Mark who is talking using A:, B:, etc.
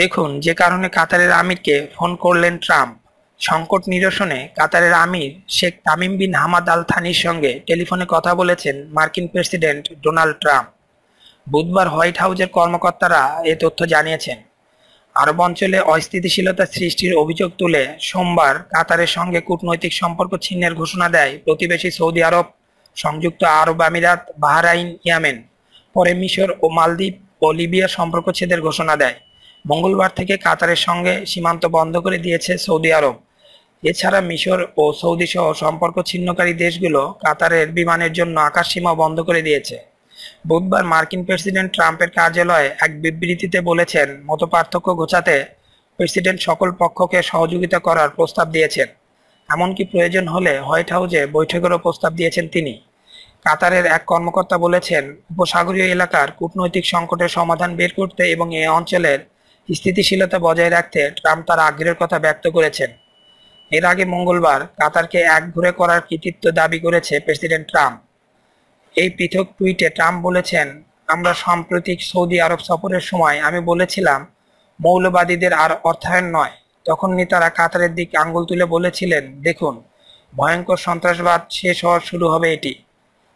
A: দেখুন যে কারণে কাতারের আমিরকে ফোন করলেন ট্রাম্প সংকট নিরসনে কাতারের আমির Sheikh Tamim bin Hamad Al থানির সঙ্গে টেলিফোনে কথা বলেছেন মার্কিন প্রেসিডেন্ট ডোনাল্ড ট্রাম্প বুধবার হোয়াইট হাউজের কর্মকর্তারা এ তথ্য জানিয়েছেন আরব অঞ্চলে অস্থিতিশীলতা সৃষ্টির অভিযোগ তুলে সোমবার কাতারের সঙ্গে কূটনৈতিক সম্পর্ক ছিন্নের ঘোষণা দেয় প্রতিবেশী সৌদি আরব সংযুক্ত আরব আমিরাত বাহরাইন ইয়ামেন পরে মিশর ও মালদ্বীপ ও লিবিয়া সম্পর্ক ছেদের ঘোষণা দেয় মঙ্গলবার থেকে কাতারের সঙ্গে সীমান্ত বন্ধ করে দিয়েছে সৌদি আরব এছাড়া মিশর ও সৌদি সহ সম্পর্ক ছিন্নকারী দেশগুলো কাতারের বিমানের জন্য আকাশ সীমা বন্ধ করে দিয়েছে বুধবার মার্কিন প্রেসিডেন্ট ট্রাম্পের কার্যালয়ে এক বিবৃতিতে বলেছেন মতপার্থক্য ঘোচাতে প্রেসিডেন্ট সকল পক্ষকে সহযোগিতা করার প্রস্তাব দিয়েছেন এমনকি প্রয়োজন হলে হোয়াইট হাউসে বৈঠকেরও প্রস্তাব দিয়েছেন তিনি কাতারের এক কর্মকর্তা বলেছেন উপসাগরীয় এলাকার কূটনৈতিক সংকটের সমাধান বের করতে এবং এ অঞ্চলের স্থিতিশীলতা বজায় রাখতে ট্রাম্প তার আগ্রহের কথা ব্যক্ত করেছেন এর আগে মঙ্গলবার কাতারকে এক ঘুরে করার কৃতিত্ব দাবি করেছে প্রেসিডেন্ট ট্রাম্প এই পৃথক টুইটে ট্রাম্প বলেছেন আমরা সাম্প্রতিক সৌদি আরব সফরের সময় আমি বলেছিলাম মৌলবাদীদের আর অর্থায়ন নয় তখন নেতারা কাতারের দিকে আঙ্গুল তুলে বলেছিলেন দেখুন ভয়ঙ্কর সন্ত্রাসবাদ শেষ হওয়ার শুরু হবে এটি